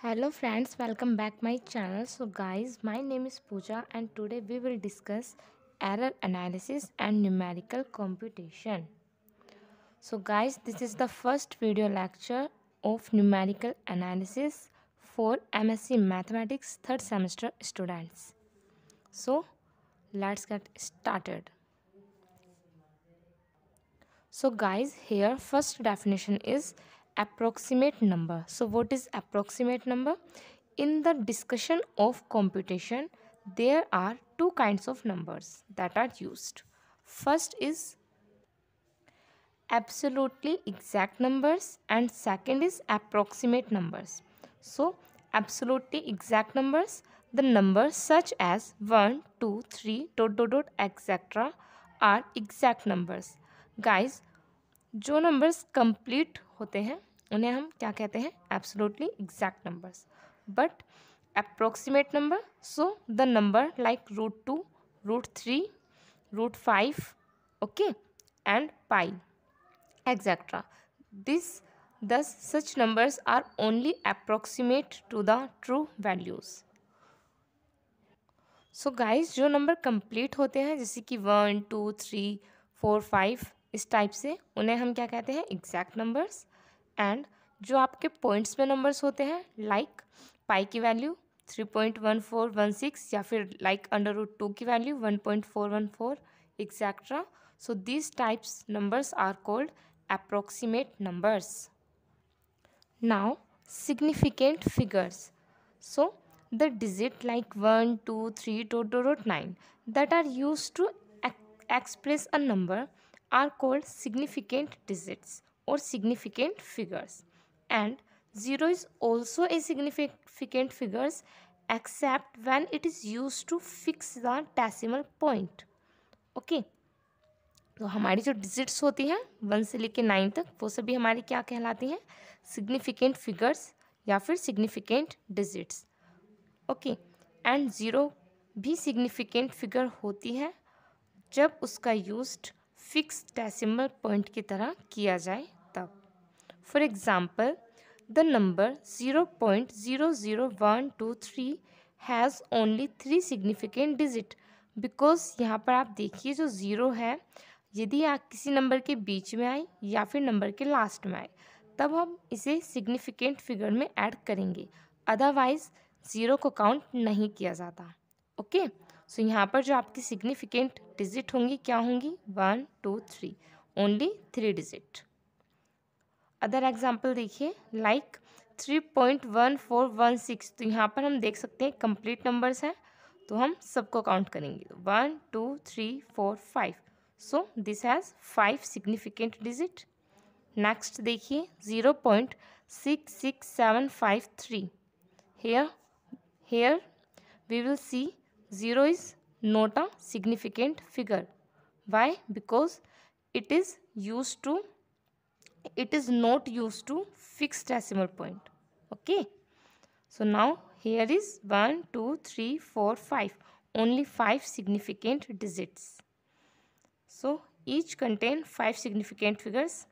hello friends welcome back my channel so guys my name is Pooja and today we will discuss error analysis and numerical computation so guys this is the first video lecture of numerical analysis for MSc mathematics third semester students so let's get started so guys here first definition is approximate number so what is approximate number in the discussion of computation there are two kinds of numbers that are used first is absolutely exact numbers and second is approximate numbers so absolutely exact numbers the numbers such as 1 2 3 dot dot dot etc are exact numbers guys जो numbers complete होते हैं उन्हें हम क्या कहते हैं absolutely exact numbers but approximate number so the number like root two root three root five okay and pi etc this these such numbers are only approximate to the true values so guys जो number complete होते हैं जैसे कि one two three four five इस type से उन्हें हम क्या कहते हैं एग्जैक्ट नंबर्स एंड जो आपके पॉइंट्स में नंबर्स होते हैं लाइक पाई की value three point one one four six या फिर लाइक अंडर रूट टू की value one point etcetera so this types numbers are called approximate numbers now significant figures so the digit like one two three two two root nine that are use to express a number are called significant digits or significant figures and zero is also a significant figures except when it is used to fix the decimal point okay तो हमारी जो digits होती हैं one से लेके nine तक वो सभी हमारी क्या कहलाती हैं सिग्निफिकेंट फिगर्स या फिर significant digits okay and zero भी सिग्निफिकेंट फिगर होती है जब उसका यूज फिक्स डेसिमल पॉइंट की तरह किया जाए For example, the number 0.00123 has only three significant digit because यहाँ पर आप देखिए जो ज़ीरो है यदि आप किसी नंबर के बीच में आए या फिर नंबर के लास्ट में आए तब हम इसे सिग्निफिकेंट फिगर में ऐड करेंगे अदरवाइज ज़ीरो को काउंट नहीं किया जाता ओके सो यहाँ पर जो आपकी सिग्निफिकेंट डिजिट होंगी क्या होंगी one two three only three digit other example देखिए like three point one four one six तो यहाँ पर हम देख सकते हैं कंप्लीट नंबर्स हैं तो हम सबको काउंट करेंगे one two three four five so this has five significant digit next देखिए zero point six six seven five three here here we will see zero is not a significant figure why because it is use to it is not used to fix decimal point. Okay. So now here is 1, 2, 3, 4, 5. Only 5 significant digits. So each contain 5 significant figures.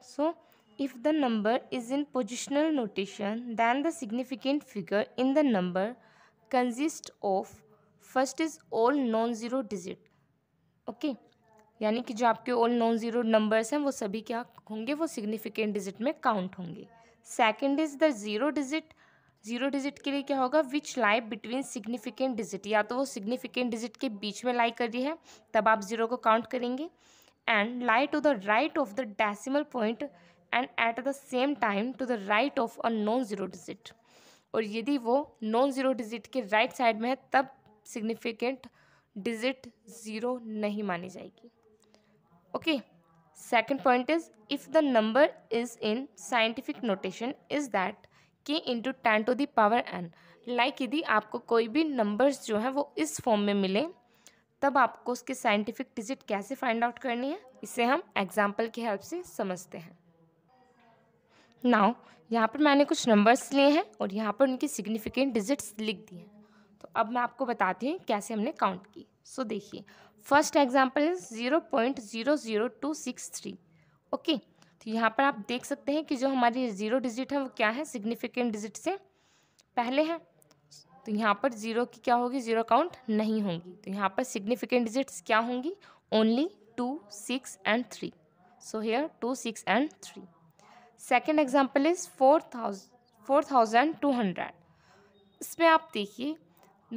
So if the number is in positional notation then the significant figure in the number consists of first is all non-zero digit. Okay. यानी कि जो आपके all non zero numbers हैं वो सभी क्या होंगे वो सिग्निफिकेंट डिजिट में काउंट होंगे second is the zero digit zero digit के लिए क्या होगा which lie between significant digit या तो वो सिग्निफिकेंट डिजिट के बीच में लाई कर रही है तब आप जीरो को काउंट करेंगे and lie to the right of the decimal point and at the same time to the right of a non zero digit और यदि वो नॉन जीरो डिजिट के राइट right साइड में है तब सिग्निफिकेंट डिजिट ज़ीरो नहीं मानी जाएगी okay second point is if the number is in scientific notation is that k into ten to the power n like यदि आपको कोई भी नंबर्स जो है वो इस फॉर्म में मिले तब आपको उसके साइंटिफिक डिजिट कैसे फाइंड आउट करनी है इसे हम एग्जाम्पल की हेल्प से समझते हैं नाउ यहाँ पर मैंने कुछ नंबर्स लिए हैं और यहाँ पर उनकी सिग्निफिकेंट डिजिट्स लिख दी हैं तो अब मैं आपको बताती हूँ कैसे हमने काउंट की सो so, देखिए first example is zero point zero zero two six three okay तो यहाँ पर आप देख सकते हैं कि जो हमारी ज़ीरो डिजिट है वो क्या है सिग्निफिकेंट डिजिट से पहले है तो यहाँ पर ज़ीरो की क्या होगी ज़ीरो काउंट नहीं होंगी तो यहाँ पर सिग्निफिकेंट डिजिट्स क्या होंगी only two six and three so here two six and three second example is four thousand four thousand two hundred इसमें आप देखिए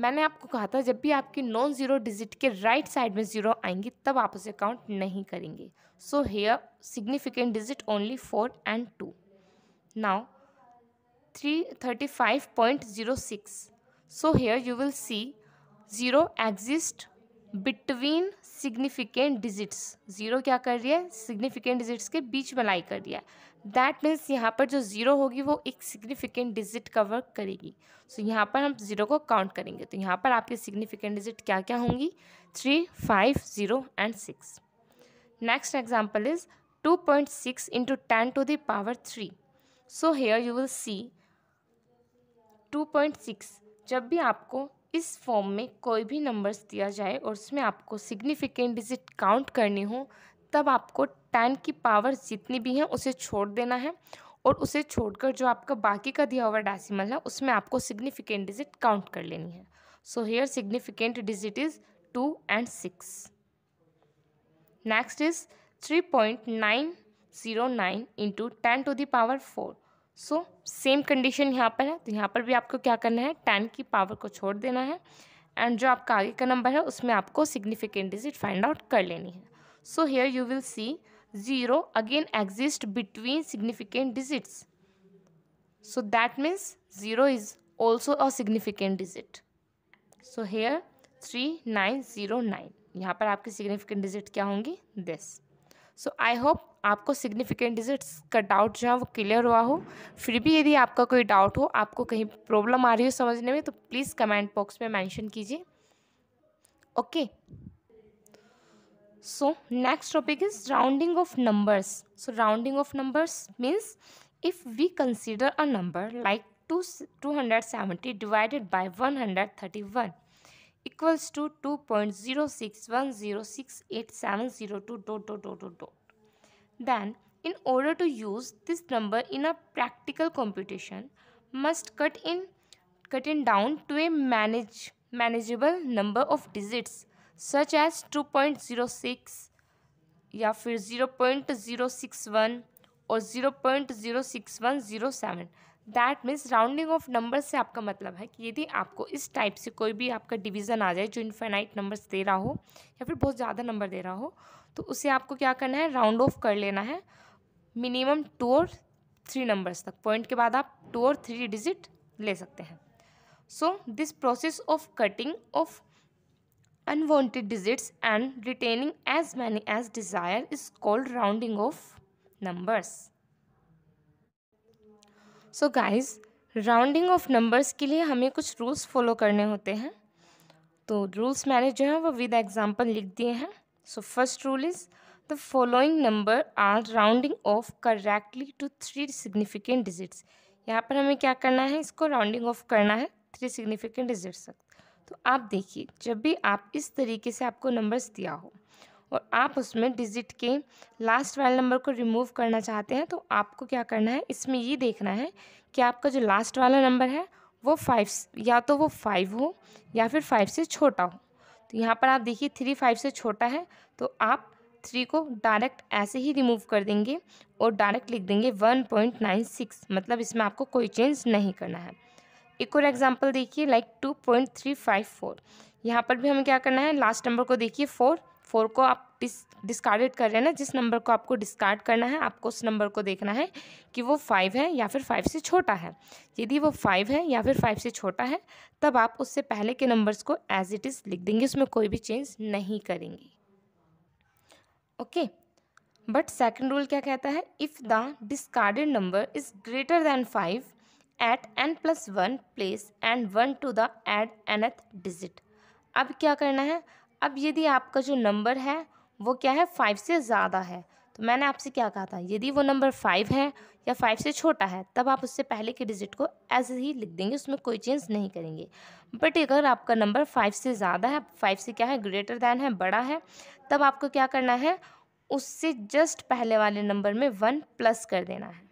मैंने आपको कहा था जब भी आपकी नॉन ज़ीरो डिजिट के राइट साइड में ज़ीरो आएंगी तब आप उसे काउंट नहीं करेंगे so here significant digit only four and two now three thirty five point zero six so here you will see zero exist between significant digits zero क्या कर रही है सिग्निफिकेंट डिजिट्स के बीच में लाई कर दिया दैट मीन्स यहाँ पर जो ज़ीरो होगी वो एक सिग्निफिकेंट डिजिट कवर करेगी सो so, यहाँ पर हम ज़ीरो को काउंट करेंगे तो यहाँ पर आपकी सिग्निफिकेंट डिजिट क्या क्या होंगी three five zero and six next example is two point six into ten to the power three so here you will see two point six जब भी आपको इस फॉर्म में कोई भी नंबर्स दिया जाए और उसमें आपको सिग्निफिकेंट डिजिट काउंट करनी हो तब आपको टेन की पावर जितनी भी है उसे छोड़ देना है और उसे छोड़कर जो आपका बाकी का दिया हुआ डेसिमल है उसमें आपको सिग्निफिकेंट डिजिट काउंट कर लेनी है so here significant digit is two and six next is three point nine zero nine into ten to the power four so same condition यहाँ पर है तो यहाँ पर भी आपको क्या करना है टेन की पावर को छोड़ देना है एंड जो आपका आगे का नंबर है उसमें आपको सिग्निफिकेंट डिजिट फाइंड आउट कर लेनी है so here you will see zero again exist between significant digits so that means zero is also a significant digit so here 3909 यहाँ पर आपकी significant digit क्या होंगी this so I hope आपको significant digits का डाउट जो है वो क्लियर हुआ हो फिर भी यदि आपका कोई डाउट हो आपको कहीं प्रॉब्लम आ रही हो समझने में तो प्लीज़ कमेंट बॉक्स में मेंशन कीजिए okay okay. so next topic is rounding of numbers so rounding of numbers means if we consider a number like 270 divided by 131 equals to 2.061068702 dot dot dot dot dot then in order to use this number in a practical computation must cut in cut in down to a manage manageable number of digits such as two point zero six या फिर zero point zero six one और zero point zero six one zero seven that means rounding off number से आपका मतलब है कि यदि आपको इस टाइप से कोई भी आपका डिवीज़न आ जाए जो इन्फेनाइट नंबर्स दे रहा हो या फिर बहुत ज़्यादा नंबर दे रहा हो तो उसे आपको क्या करना है राउंड ऑफ कर लेना है मिनिमम टू और थ्री नंबर्स तक पॉइंट के बाद आप टू और थ्री डिजिट ले सकते हैं so this process of cutting off unwanted digits and retaining as many as desired is called rounding of numbers. So guys rounding off numbers के लिए हमें कुछ रूल्स फॉलो करने होते हैं तो रूल्स मैंने जो है वो विद एग्जांपल लिख दिए हैं so first rule is The following number are rounding off correctly to three significant digits. यहाँ पर हमें क्या करना है इसको rounding off करना है three significant digits तक तो आप देखिए जब भी आप इस तरीके से आपको नंबर्स दिया हो और आप उसमें डिजिट के लास्ट वाले नंबर को रिमूव करना चाहते हैं तो आपको क्या करना है इसमें ये देखना है कि आपका जो लास्ट वाला नंबर है वो फाइव या तो वो फाइव हो या फिर फाइव से छोटा हो तो यहाँ पर आप देखिए थ्री फाइव से छोटा है तो आप थ्री को डायरेक्ट ऐसे ही रिमूव कर देंगे और डायरेक्ट लिख देंगे वन पॉइंट नाइन सिक्स मतलब इसमें आपको कोई चेंज नहीं करना है एक और एग्जाम्पल देखिए like two point three five four यहाँ पर भी हमें क्या करना है लास्ट नंबर को देखिए फोर फोर को आप डिस डिस्कार्डेड कर रहे हैं ना जिस नंबर को आपको डिस्कार्ड करना है आपको उस नंबर को देखना है कि वो फाइव है या फिर फाइव से छोटा है यदि वो फाइव है या फिर फाइव से छोटा है तब आप उससे पहले के नंबर्स को एज इट इज़ लिख देंगे उसमें कोई भी चेंज नहीं करेंगे ओके बट सेकेंड रूल क्या कहता है if the discarded number is greater than five at n plus one place and one to the add nth digit अब क्या करना है अब यदि आपका जो नंबर है वो क्या है फाइव से ज़्यादा है तो मैंने आपसे क्या कहा था यदि वो नंबर फाइव है या फाइव से छोटा है तब आप उससे पहले के डिजिट को एज ही लिख देंगे उसमें कोई चेंज नहीं करेंगे बट अगर आपका नंबर फाइव से ज़्यादा है फाइव से क्या है ग्रेटर दैन है बड़ा है तब आपको क्या करना है उससे जस्ट पहले वाले नंबर में वन प्लस कर देना है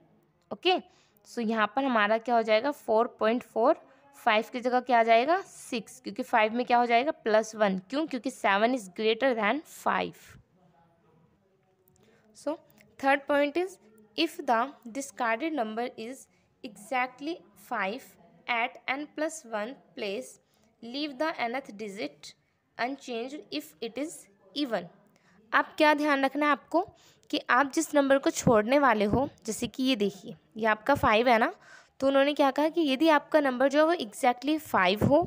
ओके okay? सो so, यहाँ पर हमारा क्या हो जाएगा फोर पॉइंट फोर फाइव की जगह क्या आ जाएगा सिक्स क्योंकि फाइव में क्या हो जाएगा प्लस वन क्यों क्योंकि seven is greater than five so third point is if the discarded number is exactly five at n plus one place leave the nth digit change if it is even अब क्या ध्यान रखना है आपको कि आप जिस नंबर को छोड़ने वाले हो जैसे कि ये देखिए ये आपका फाइव है ना तो उन्होंने क्या कहा कि यदि आपका नंबर जो है वो एग्जैक्टली फाइव हो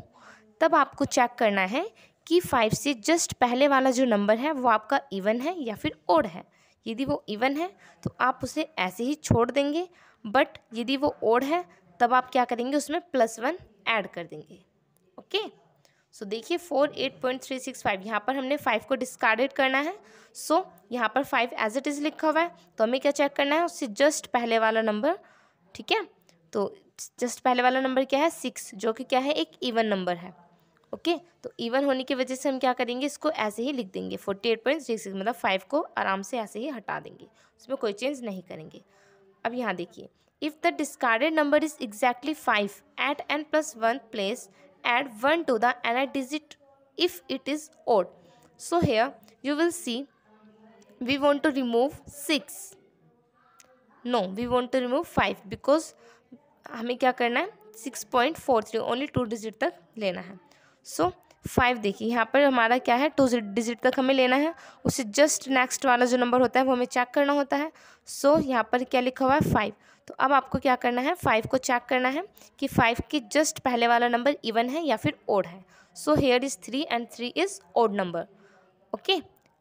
तब आपको चेक करना है कि फाइव से जस्ट पहले वाला जो नंबर है वो आपका इवन है या फिर ओड है यदि वो इवन है तो आप उसे ऐसे ही छोड़ देंगे बट यदि वो ओड है तब आप क्या करेंगे उसमें प्लस वन ऐड कर देंगे ओके okay? सो देखिए four eight point three six five यहाँ पर हमने फाइव को डिस्कार्डेड करना है सो so, यहाँ पर फाइव एज इट इज़ लिखा हुआ है तो हमें क्या चेक करना है उससे जस्ट पहले वाला नंबर ठीक है तो जस्ट पहले वाला नंबर क्या है सिक्स जो कि क्या है एक इवन नंबर है ओके okay? तो इवन होने की वजह से हम क्या करेंगे इसको ऐसे ही लिख देंगे फोर्टी एट पॉइंट सिक्स मतलब फाइव को आराम से ऐसे ही हटा देंगे उसमें कोई चेंज नहीं करेंगे अब यहाँ देखिए if the discarded number is exactly five at and plus one place add 1 to the nth digit if it is odd. So here you will see we want to remove 6. No, we want to remove 5 because हमें क्या करना है 6.43 only two digit तक लेना है so, five देखिए यहाँ पर हमारा क्या है टू डिजिट तक हमें लेना है उसे जस्ट नेक्स्ट वाला जो नंबर होता है वो हमें चेक करना होता है सो so, यहाँ पर क्या लिखा हुआ है फाइव तो अब आपको क्या करना है फाइव को चेक करना है कि फाइव के जस्ट पहले वाला नंबर इवन है या फिर ओड है so here is three and three is odd number okay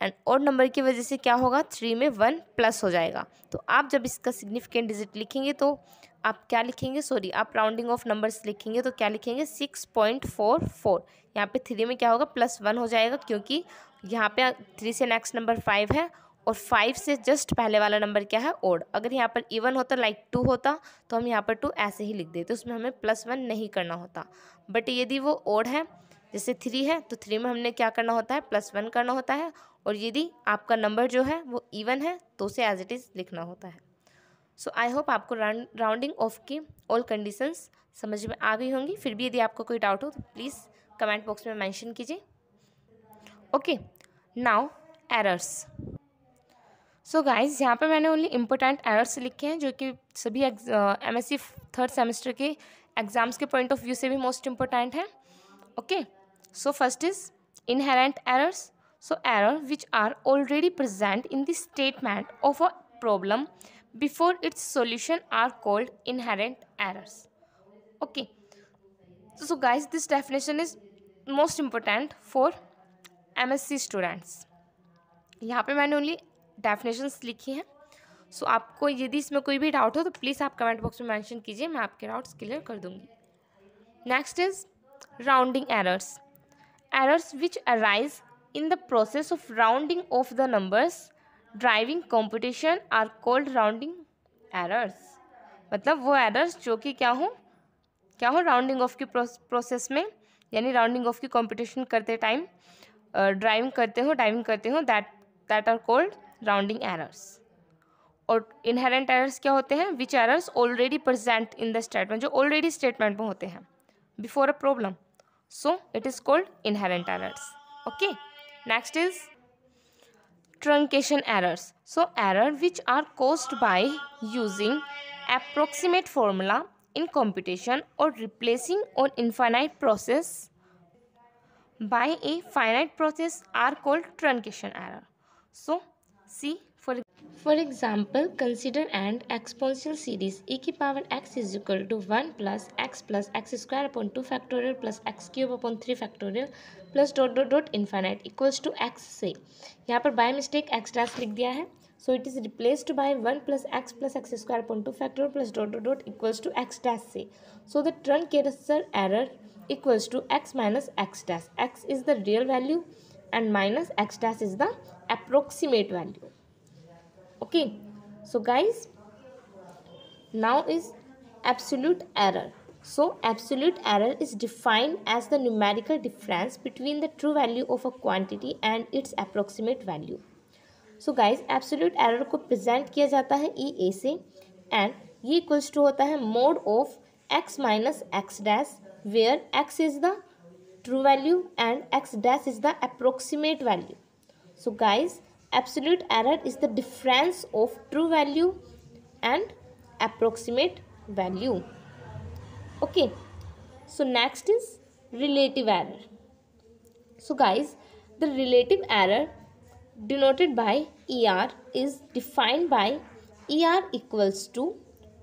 and odd number की वजह से क्या होगा थ्री में वन प्लस हो जाएगा तो आप जब इसका सिग्निफिकेंट डिजिट लिखेंगे तो आप क्या लिखेंगे सॉरी आप राउंडिंग ऑफ नंबर्स लिखेंगे तो क्या लिखेंगे सिक्स पॉइंट फोर फोर यहाँ पर थ्री में क्या होगा प्लस वन हो जाएगा क्योंकि यहाँ पे थ्री से नेक्स्ट नंबर फाइव है और फाइव से जस्ट पहले वाला नंबर क्या है ओड अगर यहाँ पर इवन होता लाइक टू होता तो हम यहाँ पर टू ऐसे ही लिख देते उसमें हमें प्लस वन नहीं करना होता बट यदि वो ओड है जैसे थ्री है तो थ्री में हमने क्या करना होता है प्लस वन करना होता है और यदि आपका नंबर जो है वो इवन है तो उसे एज इट इज़ लिखना होता है सो आई होप आपको राउंडिंग ऑफ की ऑल कंडीशंस समझ में आ गई होंगी फिर भी यदि आपको कोई डाउट हो तो प्लीज़ कमेंट बॉक्स में मैंशन कीजिए okay now errors so guys यहाँ पर मैंने ओनली इंपॉर्टेंट एरर्स लिखे हैं जो कि सभी एम एस थर्ड सेमेस्टर के एग्ज़ाम्स के पॉइंट ऑफ व्यू से भी मोस्ट इम्पोर्टेंट है okay so first is inherent errors so error which are already present in the statement of a problem before its solution are called inherent errors okay so guys this definition is most important for msc students यहाँ पे मैंने only definitions लिखी हैं सो so, आपको यदि इसमें कोई भी डाउट हो तो प्लीज़ आप कमेंट बॉक्स में मेंशन कीजिए मैं आपके डाउट्स क्लियर कर दूंगी next is rounding errors errors which arise in the process of rounding off the numbers driving competition are called rounding errors मतलब वो एरर्स जो कि क्या हों क्या हो राउंडिंग ऑफ की प्रोसेस में यानी राउंडिंग ऑफ की कंपटीशन करते टाइम ड्राइविंग करते हो ड्राइविंग करते हो that that are called rounding errors और इनहेरेंट एरर्स क्या होते हैं which errors already present in the statement जो ऑलरेडी स्टेटमेंट में होते हैं before a problem so it is called inherent errors okay next is truncation errors. So error which are caused by using approximate formula in computation or replacing an infinite process by a finite process are called truncation error. So see for for example consider and exponential series e की power x is equal to one plus x plus x square upon two factorial plus x cube upon three factorial plus dot dot dot infinite equals to x से यहाँ पर by mistake x dash लिख दिया है so it is replaced by one plus x plus x square upon two factorial plus dot dot dot equals to x dash से so the truncation error equals to x minus x dash x is the real value and minus x dash is the approximate value okay so guys now is absolute error so absolute error is defined as the numerical difference between the true value of a quantity and its approximate value so guys absolute error को present किया जाता है ई ए से and ये equals to होता है mod of x minus x dash where x is the true value and x dash is the approximate value. So guys, absolute error is the difference of true value and approximate value. Okay, so next is relative error. So guys, the relative error denoted by ER is defined by ER equals to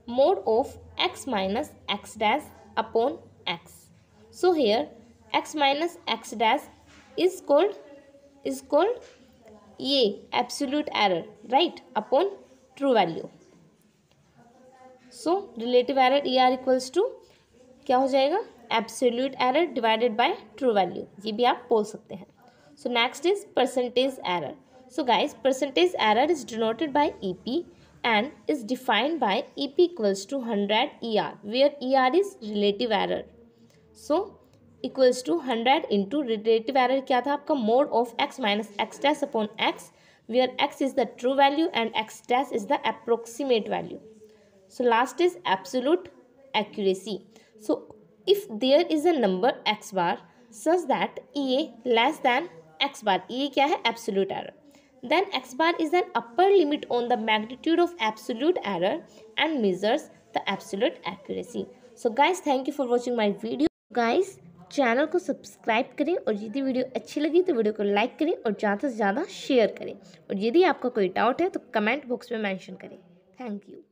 mode of x minus x dash upon x. So here x minus x dash is called is called ये absolute error right upon true value so relative error E R equals to क्या हो जाएगा absolute error divided by true value ये भी आप बोल सकते हैं so next is percentage error so guys percentage error is denoted by EP and is defined by EP equals to hundred E R where E R is relative error so Equals to hundred into relative error. क्या था आपका mod of x minus x dash upon x, where x is the true value and x dash is the approximate value so last is absolute accuracy so if there is a number x bar such that ea less than x bar ea kya hai absolute error then x bar is an upper limit on the magnitude of absolute error and measures the absolute accuracy so guys thank you for watching my video guys channel को subscribe करें और यदि video अच्छी लगी तो video को like करें और ज़्यादा से ज़्यादा शेयर करें और यदि आपका कोई डाउट है तो कमेंट बॉक्स में मेंशन करें थैंक यू